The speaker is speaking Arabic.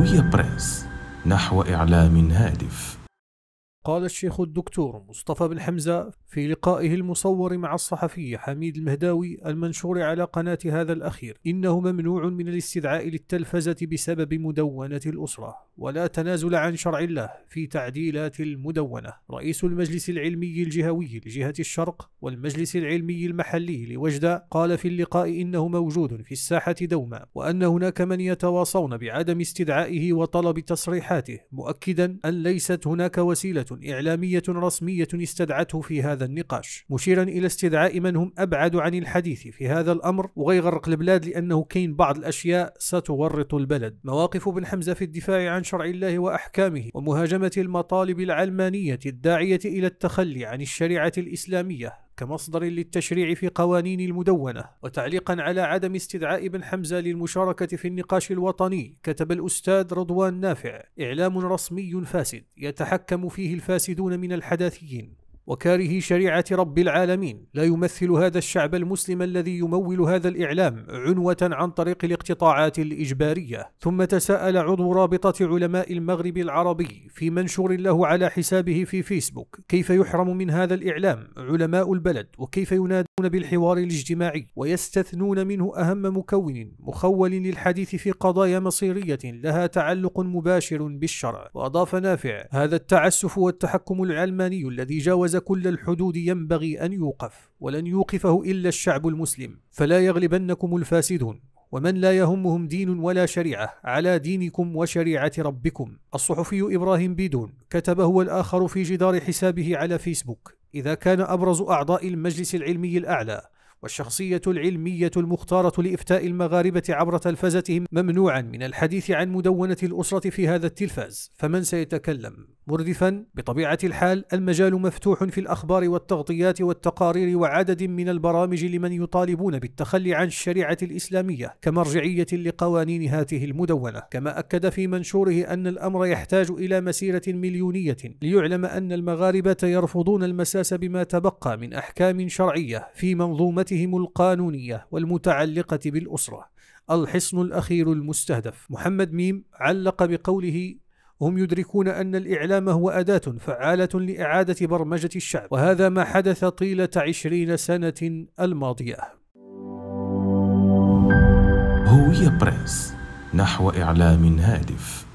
الهوية بريس نحو إعلام هادف قال الشيخ الدكتور مصطفى بن حمزة في لقائه المصور مع الصحفي حميد المهداوي المنشور على قناة هذا الأخير إنه ممنوع من الاستدعاء للتلفزة بسبب مدونة الأسرة ولا تنازل عن شرع الله في تعديلات المدونة رئيس المجلس العلمي الجهوي لجهة الشرق والمجلس العلمي المحلي لوجدة قال في اللقاء إنه موجود في الساحة دوما وأن هناك من يتواصون بعدم استدعائه وطلب تصريحاته مؤكدا أن ليست هناك وسيلة إعلامية رسمية استدعته في هذا النقاش مشيرا إلى استدعاء من هم أبعد عن الحديث في هذا الأمر وغيغرق البلاد لأنه كين بعض الأشياء ستورط البلد مواقف بن حمزة في الدفاع عن شرع الله وأحكامه ومهاجمة المطالب العلمانية الداعية إلى التخلي عن الشريعة الإسلامية كمصدر للتشريع في قوانين المدونة وتعليقا على عدم استدعاء ابن حمزة للمشاركة في النقاش الوطني كتب الأستاذ رضوان نافع إعلام رسمي فاسد يتحكم فيه الفاسدون من الحداثيين وكاره شريعة رب العالمين لا يمثل هذا الشعب المسلم الذي يمول هذا الإعلام عنوة عن طريق الاقتطاعات الإجبارية ثم تساءل عضو رابطة علماء المغرب العربي في منشور له على حسابه في فيسبوك كيف يحرم من هذا الإعلام علماء البلد وكيف ينادون بالحوار الاجتماعي ويستثنون منه أهم مكون مخول للحديث في قضايا مصيرية لها تعلق مباشر بالشرع وأضاف نافع هذا التعسف والتحكم العلماني الذي جاوز كل الحدود ينبغي أن يوقف ولن يوقفه إلا الشعب المسلم فلا يغلبنكم الفاسدون ومن لا يهمهم دين ولا شريعة على دينكم وشريعة ربكم الصحفي إبراهيم بيدون كتب هو الآخر في جدار حسابه على فيسبوك إذا كان أبرز أعضاء المجلس العلمي الأعلى والشخصية العلمية المختارة لإفتاء المغاربة عبر تلفزتهم ممنوعا من الحديث عن مدونة الأسرة في هذا التلفاز فمن سيتكلم مردفا بطبيعة الحال المجال مفتوح في الأخبار والتغطيات والتقارير وعدد من البرامج لمن يطالبون بالتخلي عن الشريعة الإسلامية كمرجعية لقوانين هاته المدونة كما أكد في منشوره أن الأمر يحتاج إلى مسيرة مليونية ليعلم أن المغاربة يرفضون المساس بما تبقى من أحكام شرعية في منظومة التزاماتهم القانونية والمتعلقة بالأسرة الحصن الأخير المستهدف محمد ميم علق بقوله هم يدركون أن الإعلام هو أداة فعالة لإعادة برمجة الشعب وهذا ما حدث طيلة عشرين سنة الماضية هوية برنس نحو إعلام هادف